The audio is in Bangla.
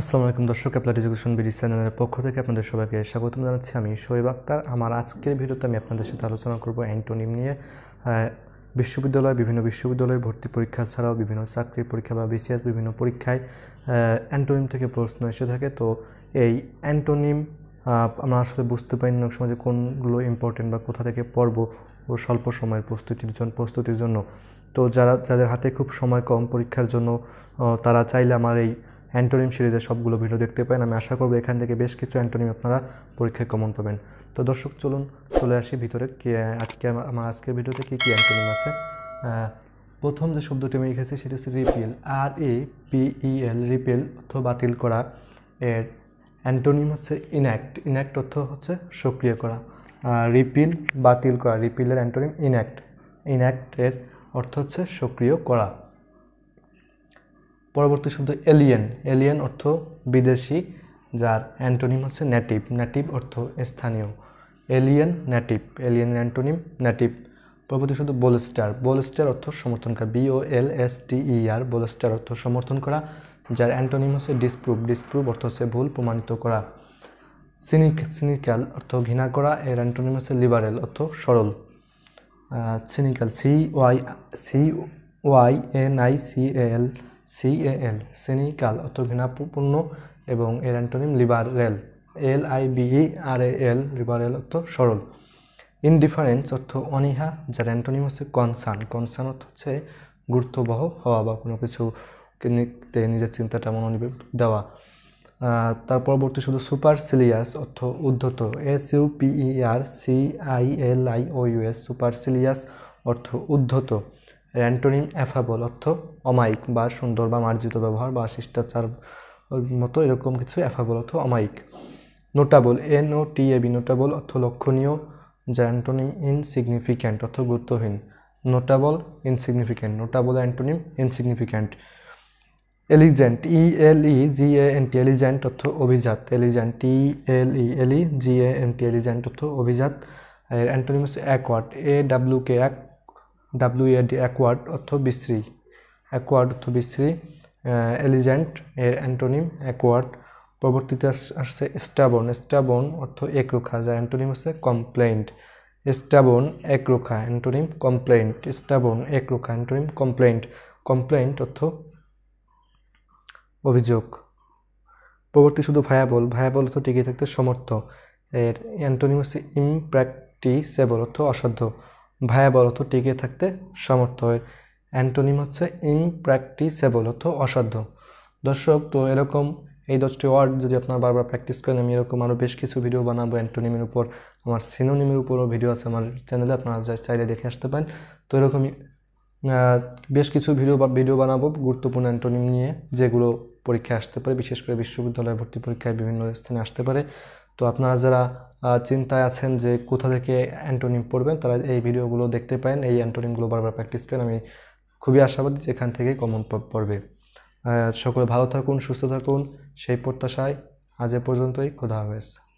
আসসালামু আলাইকুম দর্শক অ্যাপ্লাইড এডুকেশন বিডি চ্যানেলের পক্ষ থেকে আপনাদের সবাইকে স্বাগতম জানাচ্ছি আমি শোয়েব আক্তার আমার আজকের ভিডিওতে আমি আপনাদের সাথে আলোচনা করব অ্যান্টোনিম নিয়ে বিশ্ববিদ্যালয় বিভিন্ন বিশ্ববিদ্যালয়ে ভর্তি পরীক্ষা ছাড়াও বিভিন্ন চাকরি পরীক্ষা বা বিসিএস বিভিন্ন পরীক্ষায় অ্যান্টোনিম থেকে প্রশ্ন এসে থাকে তো এই অ্যান্টোনিম আমরা আসলে বুঝতে পারি না সময় যে কোনগুলো ইম্পর্টেন্ট বা কোথা থেকে পড়ব ও স্বল্প সময়ের প্রস্তুতির জন্য প্রস্তুতির জন্য তো যারা যাদের হাতে খুব সময় কম পরীক্ষার জন্য তারা চাইলে আমার এই অ্যান্টোনিম সিরিজের সবগুলো ভিডিও দেখতে পাই আমি আশা করবো এখান থেকে বেশ কিছু অ্যান্টোনিম আপনারা পরীক্ষায় কমন পাবেন তো দর্শক চলুন চলে আসি ভিতরে আজকে আমার আজকের ভিডিওতে কী কী অ্যান্টোনিম আছে প্রথম যে শব্দটি আমি লিখেছি সেটি হচ্ছে repeal R E PEL e repeal অর্থ বাতিল করা এর অ্যান্টোনিম হচ্ছে ইনঅ্যাক্ট ইনঅ্যাক্ট অর্থ হচ্ছে সক্রিয় করা রিপিল বাতিল করা রিপিলের অ্যান্টোনিম ইনঅ্যাক্ট ইনঅ্যাক্টের অর্থ হচ্ছে সক্রিয় করা পরবর্তী শব্দ এলিয়েন এলিয়েন অর্থ বিদেশি যার অ্যান্টোনিম হচ্ছে নেটিভ নেটিভ অর্থ স্থানীয় alien native alien antonym native পরবর্তী শব্দ বোলস্টার বোলস্টার অর্থ সমর্থন করা বি এল এস টি ই আর বোলস্টার অর্থ সমর্থন করা যার অ্যান্টোনিম হচ্ছে ডিসপ্রুভ ডিসপ্রুভ অর্থ হচ্ছে ভুল প্রমাণিত করা সিনিক সিনিক্যাল অর্থ ঘৃণা করা এর অ্যান্টোনিম হচ্ছে লিবারেল অর্থ সরল cynical C Y C Y N I C L CAL cynical অর্থ ঘৃণাপূর্ণ এবং এর antonym liberal L I BE R L liberal অর্থ সরল ইনডিফারেন্স অর্থ অনীহা যার অ্যান্টোনিম হচ্ছে কনসার্ন কনসার্ন অর্থ হচ্ছে গুরুত্ববহ হওয়া বা কোনো কিছু নিতে নিজের চিন্তাটা মনোনিবেশ দেওয়া তার পরবর্তী শুধু সুপার সিলিয়াস অর্থ উদ্ধত S U PE R C I L I O US supercilious অর্থ উদ্ধত অ্যান্টোনিম অ্যাফাবল অর্থ অমায়িক বা সুন্দর বা মার্জিত ব্যবহার বা শিষ্টাচার মতো এরকম কিছু অ্যাফাবল অর্থ অমায়িক নোটাবল N O T A B নোটাবল অর্থ লক্ষণীয় যা অ্যান্টোনিম ইনসিগনিফিক্যান্ট অর্থ গুরুত্বহীন notable insignificant notable antonym insignificant elegant E L E G A N T elegant অর্থ অভিজাত elegant E L E L E G A N T elegant অর্থ অভিজাত এর antonymous awkward A W K act W D awkward অর্থ বিশ্রী অ্যাকোয়ার্ড অর্থ বিশ্রী এলিজেন্ট এর অ্যান্টোনিম অ্যাকোয়ার্ড পরবর্তীতে আসছে স্টাবন স্টাবন অর্থ একরোখা যার অ্যান্টোনিম হচ্ছে কমপ্লেন্ট স্টাবন একরোখা অ্যান্টোনিম কমপ্লেন্ট স্টাবন রুখা অ্যান্টোনিম কমপ্লেন্ট কমপ্লেন্ট অর্থ অভিযোগ পরবর্তী শুধু ভায়াবল ভায়াবল অর্থ টিকে থাকতে সমর্থ এর অ্যান্টোনিম হচ্ছে ইম্প্র্যাক্টিসেবল অর্থ অসাধ্য ভায়াবলত টিকে থাকতে সমর্থ হয় অ্যান্টোনিম হচ্ছে ইমপ্র্যাকটিসেবল অর্থ অসাধ্য দর্শক তো এরকম এই দশটি ওয়ার্ড যদি আপনার বারবার প্র্যাকটিস করেন আমি এরকম আরও বেশ কিছু ভিডিও বানাবো অ্যান্টোনিমের উপর আমার সিনোনিমের উপরও ভিডিও আছে আমার চ্যানেলে আপনারা যা চাইলে দেখে আসতে পারেন তো এরকমই বেশ কিছু ভিডিও বা ভিডিও বানাবো গুরুত্বপূর্ণ অ্যান্টোনিম নিয়ে যেগুলো পরীক্ষায় আসতে পারে বিশেষ করে বিশ্ববিদ্যালয় ভর্তি পরীক্ষায় বিভিন্ন স্থানে আসতে পারে তো আপনারা যারা চিন্তায় আছেন যে কোথা থেকে অ্যান্টোনিম পড়বেন তারা এই ভিডিওগুলো দেখতে পারেন এই অ্যান্টোনিমগুলো বারবার প্র্যাকটিস করেন আমি খুবই আশাবাদী যে এখান থেকে কমন পড়বে সকলে ভালো থাকুন সুস্থ থাকুন সেই প্রত্যাশায় আজ এ পর্যন্তই খোদা হাফেজ